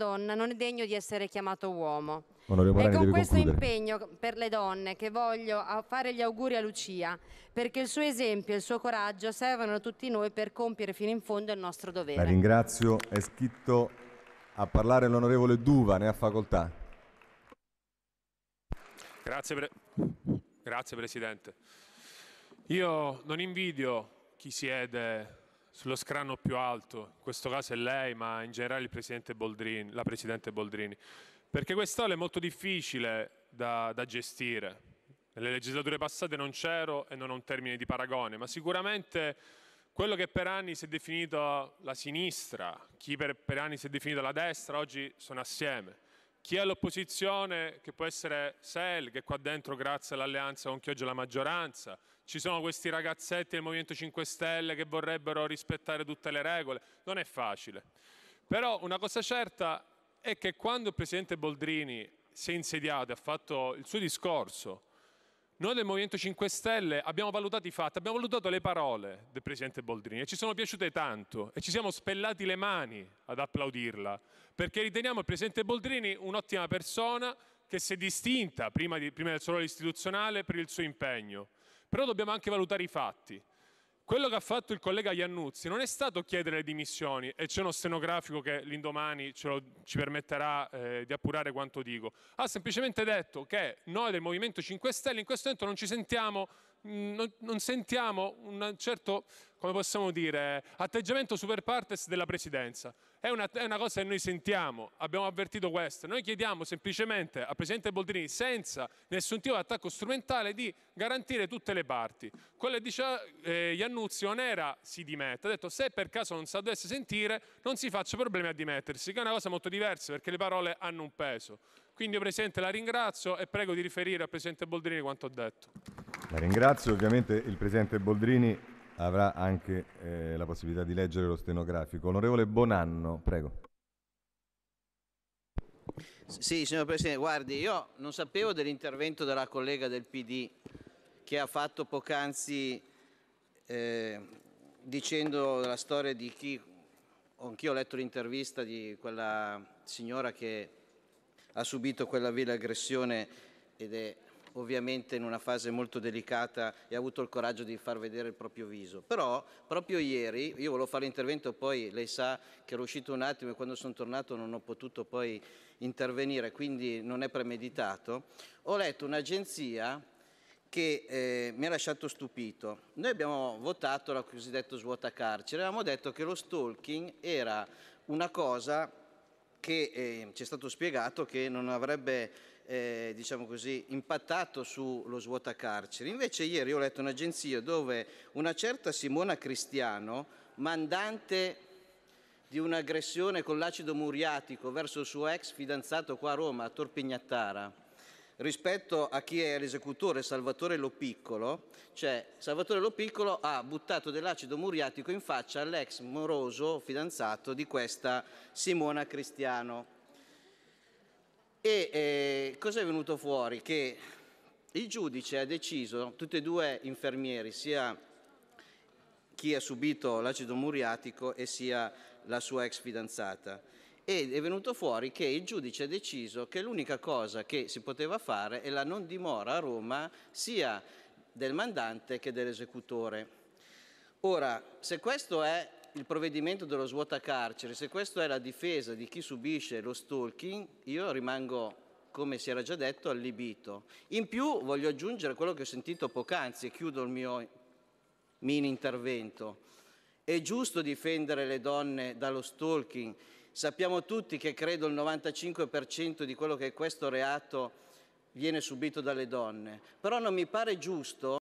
donna non è degno di essere chiamato uomo. Onorevole è con questo concludere. impegno per le donne che voglio fare gli auguri a Lucia, perché il suo esempio e il suo coraggio servono a tutti noi per compiere fino in fondo il nostro dovere. La ringrazio. È scritto a parlare l'onorevole Duva, ne ha facoltà. Grazie, pre... Grazie Presidente. Io non invidio chi siede sullo scranno più alto, in questo caso è lei, ma in generale Presidente Boldrini, la Presidente Boldrini, perché quest'Aula è molto difficile da, da gestire. Nelle legislature passate non c'ero e non ho un termine di paragone, ma sicuramente quello che per anni si è definito la sinistra, chi per, per anni si è definito la destra, oggi sono assieme chi è all'opposizione, che può essere Sel, che qua dentro grazie all'alleanza con chi oggi è la maggioranza, ci sono questi ragazzetti del Movimento 5 Stelle che vorrebbero rispettare tutte le regole, non è facile. Però una cosa certa è che quando il Presidente Boldrini si è insediato e ha fatto il suo discorso, noi del Movimento 5 Stelle abbiamo valutato i fatti, abbiamo valutato le parole del Presidente Boldrini e ci sono piaciute tanto e ci siamo spellati le mani ad applaudirla perché riteniamo il Presidente Boldrini un'ottima persona che si è distinta prima, di, prima del suo ruolo istituzionale per il suo impegno. Però dobbiamo anche valutare i fatti quello che ha fatto il collega Iannuzzi non è stato chiedere le dimissioni, e c'è uno stenografico che l'indomani ce lo, ci permetterà eh, di appurare quanto dico, ha semplicemente detto che noi del Movimento 5 Stelle in questo momento non ci sentiamo, mm, non, non sentiamo un certo, come possiamo dire, atteggiamento super partes della Presidenza. È una, è una, cosa che noi sentiamo, abbiamo avvertito questo. Noi chiediamo semplicemente al Presidente Boldrini, senza nessun tipo di attacco strumentale, di garantire tutte le parti. Quello che diceva eh, Iannuzzi non era si dimette, ha detto se per caso non si dovesse sentire non si faccia problemi a dimettersi, che è una cosa molto diversa perché le parole hanno un peso. Quindi io Presidente la ringrazio e prego di riferire al Presidente Boldrini quanto ho detto. La ringrazio, ovviamente il Presidente Boldrini avrà anche eh, la possibilità di leggere lo stenografico. Onorevole Bonanno, prego. Sì, signor Presidente, guardi, io non sapevo dell'intervento della collega del PD che ha fatto poc'anzi eh, dicendo la storia di chi, anch'io ho letto l'intervista di quella signora che ha subito quella vile aggressione ed è ovviamente in una fase molto delicata e ha avuto il coraggio di far vedere il proprio viso. Però proprio ieri, io volevo fare l'intervento, poi lei sa che ero uscito un attimo e quando sono tornato non ho potuto poi intervenire, quindi non è premeditato, ho letto un'agenzia che eh, mi ha lasciato stupito. Noi abbiamo votato la cosiddetta svuota carcere, avevamo detto che lo stalking era una cosa che eh, ci è stato spiegato che non avrebbe eh, diciamo così, impattato sullo svuota carceri. Invece ieri ho letto un'agenzia dove una certa Simona Cristiano, mandante di un'aggressione con l'acido muriatico verso il suo ex fidanzato qua a Roma, a Torpignattara, rispetto a chi è l'esecutore Salvatore Lo Piccolo, cioè Salvatore Lo Piccolo ha buttato dell'acido muriatico in faccia all'ex moroso fidanzato di questa Simona Cristiano. E eh, cosa venuto fuori? Che il giudice ha deciso, tutti e due infermieri, sia chi ha subito l'acido muriatico e sia la sua ex fidanzata, ed è venuto fuori che il giudice ha deciso che l'unica cosa che si poteva fare è la non dimora a Roma sia del mandante che dell'esecutore. Ora, se questo è il provvedimento dello svuota carcere, se questa è la difesa di chi subisce lo stalking, io rimango come si era già detto, allibito. In più voglio aggiungere quello che ho sentito poc'anzi e chiudo il mio mini intervento. È giusto difendere le donne dallo stalking, Sappiamo tutti che credo il 95% di quello che è questo reato viene subito dalle donne, però non mi pare giusto